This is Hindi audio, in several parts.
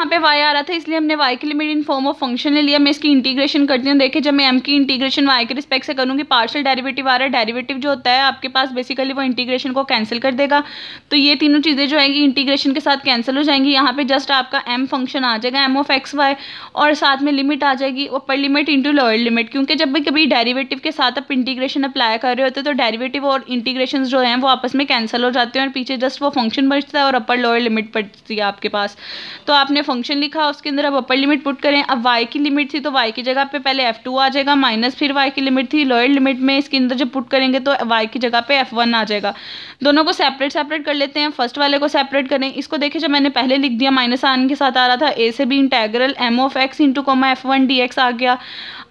यहाँ पे y आ रहा था इसलिए हमने y के limit in form of function ले लिया मैं इसकी इंटीग्रेशन करती हूँ देखिए जब मैं m की इंटीग्रेशन y के रिस्पेक्ट से करूँगी पार्शियल डेरिवेटिव आ रहा है डेरिवेटिव जो होता है आपके पास बेसिकली वो इंटीग्रेशन को कैंसिल कर देगा तो ये तीनों चीज़ें जो आएंगी इंटीग्रेशन के साथ कैंसिल हो जाएंगी यहाँ पर जस्ट आपका एम फंक्शन आ जाएगा एम ऑफ एक्स वाई और साथ में लिमिट आ जाएगी ऊपर लिमिट इंटू लोअर लिमिट क्योंकि जब भी कभी डेरीवेटिव के साथ आप इंटीग्रेशन अप्लाई कर रहे होते तो डेरीवेटिव और इंटीग्रेशन जो है वो आपस में कैंसिल हो जाते हैं और पीछे जस्ट वो फंक्शन बचता है और अपर लोअर लिमिट बचती है आपके पास तो आपने फंक्शन लिखा उसके अंदर अब अपर लिमिट पुट करें अब वाई की लिमिट थी तो वाई की जगह पे पहले एफ टू आ जाएगा माइनस फिर वाई की लिमिट थी लोअर लिमिट में इसके अंदर जब पुट करेंगे तो वाई की जगह पे एफ वन आ जाएगा दोनों को सेपरेट सेपरेट कर लेते हैं फर्स्ट वाले को सेपरेट करें इसको देखे जब मैंने पहले लिख दिया माइनस आन के साथ आ रहा था ए से भी integral M of X into comma F one D X आ गया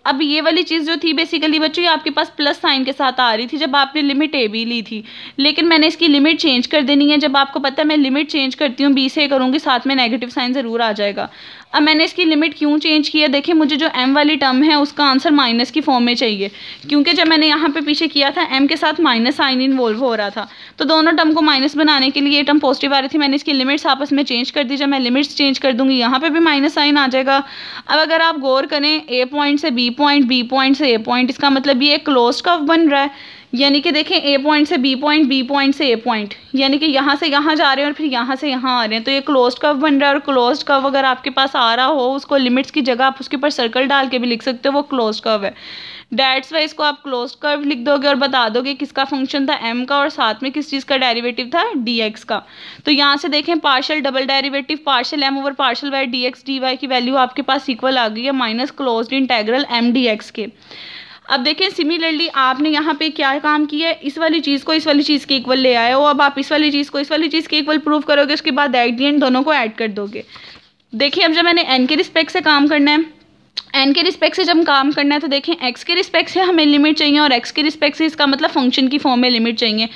अब ये वाली चीज़ जो थी बेसिकली बच्चों ये आपके पास प्लस साइन के साथ आ रही थी जब आपने लिमिट ए बी ली थी लेकिन मैंने इसकी लिमिट चेंज कर देनी है जब आपको पता है मैं लिमिट चेंज करती हूँ बी से करूँगी साथ में नेगेटिव साइन ज़रूर आ जाएगा अब मैंने इसकी लिमिट क्यों चेंज किया देखिए मुझे जो एम वाली टर्म है उसका आंसर माइनस की फॉर्म में चाहिए क्योंकि जब मैंने यहाँ पे पीछे किया था एम के साथ माइनस साइन इन्वॉल्व हो रहा था तो दोनों टर्म को माइनस बनाने के लिए ये टर्म पॉजिटिव आ रही थी मैंने इसकी लिमिट्स आपस में चेंज कर दी जब मैं लिमिट्स चेंज कर दूँगी यहाँ पर भी माइनस साइन आ जाएगा अब अगर आप गौर करें ए पॉइंट से बी पॉइंट बी पॉइंट से ए पॉइंट इसका मतलब ये एक क्लोज कव बन रहा है यानी कि देखें ए पॉइंट से बी पॉइंट बी पॉइंट से ए पॉइंट यानी कि यहाँ से यहाँ जा रहे हैं और फिर यहाँ से यहाँ आ रहे हैं तो ये क्लोज कव बन रहा है और क्लोज कव अगर आपके पास आ रहा हो उसको लिमिट्स की जगह आप उसके ऊपर सर्कल डाल के भी लिख सकते हो वो क्लोज कव है डैट्स वाइज को आप क्लोज कर्व लिख दोगे और बता दोगे किसका फंक्शन था एम का और साथ में किस चीज़ का डेरिवेटिव था डी एक्स का तो यहाँ से देखें partial double derivative partial M over partial Y D X D Y की वैल्यू आपके पास इक्वल आ गई है minus close integral M D X के अब देखें सिमिलरली आपने यहाँ पे क्या काम किया है इस वाली चीज़ को इस वाली चीज़ के इक्वल ले आए हो अब आप इस वाली चीज़ को इस वाली चीज़ के इक्वल प्रूव करोगे उसके बाद एट दी एंड दोनों को ऐड कर दोगे देखिए अब जब मैंने एन के रिस्पेक्ट से काम करना है एन के रिस्पेक्ट से जब काम करना है तो देखें एक्स के रिस्पेक्ट से हमें लिमिट चाहिए और एक्स के रिस्पेक्ट से इसका मतलब फंक्शन की फॉर्म में लिमिट चाहिए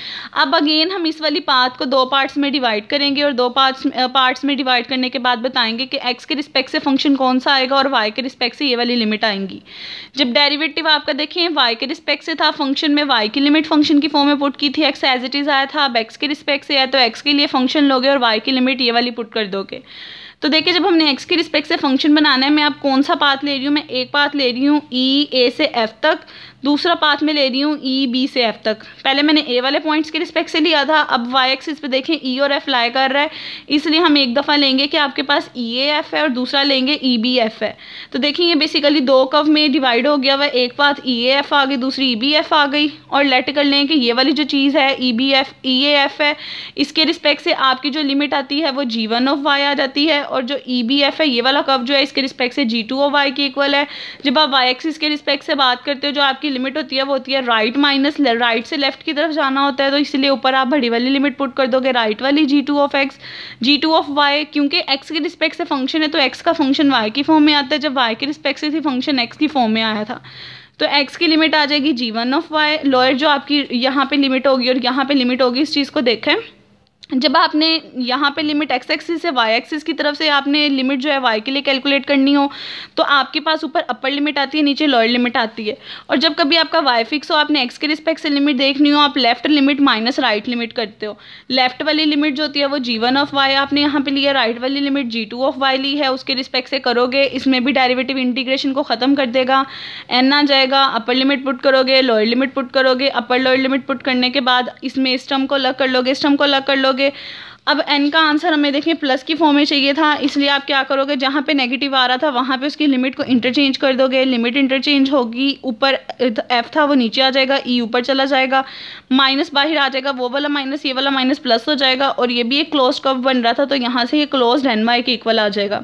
अब अगेन हम इस वाली पाथ को दो पार्ट्स में डिवाइड करेंगे और दो पार्ट्स पार्ट्स में डिवाइड करने के बाद बताएंगे कि एक्स के रिस्पेक्ट से फंक्शन कौन सा आएगा और वाई के रिस्पेक्ट से ये वाली लिमिट आएंगी जब डेरिवेटिव आपका देखें वाई के रिस्पेक्ट से था फंक्शन में वाई की लिमिट फंक्शन की फॉर्म में पुट की थी एक्स एज इट इज़ आया था अब एक्स के रिस्पेक्ट से आया तो एक्स के लिए फंक्शन लोगे और वाई की लिमिट ये वाली पुट कर दोगे तो देखिए जब हमने एक्स की रिस्पेक्ट से फंक्शन बनाना है मैं आप कौन सा पाथ ले रही हूँ मैं एक पाथ ले रही हूँ ई e, ए से एफ तक दूसरा पाथ में ले रही हूँ ई e, बी से एफ तक पहले मैंने ए वाले पॉइंट्स के रिस्पेक्ट से लिया था अब वाई एक्सिस पे देखें ई e और एफ लाई कर रहा है इसलिए हम एक दफ़ा लेंगे कि आपके पास ई ए एफ है और दूसरा लेंगे ई बी एफ है तो देखें ये बेसिकली दो कव में डिवाइड हो गया वह एक पाथ ई ए एफ आ गई दूसरी ई बी एफ आ गई और लेट कर लें कि ये वाली जो चीज़ है E B F E A F है इसके रिस्पेक्ट से आपकी जो लिमिट आती है वो जी वन ऑफ वाई आ जाती है और जो ई बी एफ है ये वाला कर्व जो है इसके रिस्पेक्ट से जी टू ओ वाई के इक्वल है जब आप वाई एक्सिस के रिस्पेक्ट से बात करते हो जो आपकी लिमिट होती है वो होती है राइट माइनस राइट से लेफ्ट की तरफ जाना होता है तो इसलिए ऊपर आप बड़ी वाली लिमिट पुट कर दोगे राइट वाली G two of X G two of Y क्योंकि एक्स के रिस्पेक्ट से फंक्शन है तो एक्स का फंक्शन वाई की फॉर्म में आता है जब वाई के रिस्पेक्ट से फंक्शन एक्स की फॉर्म में आया था तो x की लिमिट आ जाएगी G one of Y lower जो आपकी यहाँ पे लिमिट होगी और यहाँ पे लिमिट होगी इस चीज़ को देखें जब आपने यहाँ पे लिमिट एक्स एक्सिस से वाई एक्सिस की तरफ से आपने लिमिट जो है वाई के लिए कैलकुलेट करनी हो तो आपके पास ऊपर अपर लिमिट आती है नीचे लोअर लिमिट आती है और जब कभी आपका वाई फिक्स हो आपने एक्स के रिस्पेक्ट से लिमिट देखनी हो आप left limit minus right limit करते हो लेफ्ट वाली लिमिट जो होती है वो जी वन ऑफ वाई आपने यहाँ पर लिया राइट वाली limit G two of Y ली है उसके रिस्पेक्ट से करोगे इसमें भी डायरेवेटिव इंटीग्रेशन को ख़त्म कर देगा एन आ जाएगा अपर लिमिट पुट करोगे लोअर लिमिट पुट करोगे अपर लोअर लिमिट पुट करने के बाद इसमें इस टर्म को लग कर लोगे इस टर्म को लग कर लोगे करोगे अब एन का आंसर हमें देखिए प्लस की फॉर्म में चाहिए था इसलिए आप क्या करोगे जहाँ पे नेगेटिव आ रहा था वहाँ पे उसकी लिमिट को इंटरचेंज कर दोगे लिमिट इंटरचेंज होगी ऊपर एफ था वो नीचे आ जाएगा ई e ऊपर चला जाएगा माइनस बाहर आ जाएगा वो वाला माइनस ये वाला माइनस प्लस हो जाएगा और ये भी एक क्लोज कब बन रहा था तो यहाँ से ये क्लोज एन वाई के इक्वल आ जाएगा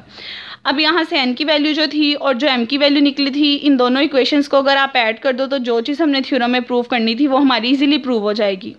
अब यहाँ से एन की वैल्यू जो थी और जो एम की वैल्यू निकली थी इन दोनों इक्वेशंस को अगर आप ऐड कर दो तो जो चीज़ हमने थ्योरम में प्रूव करनी थी वो हमारी इजीली प्रूव हो जाएगी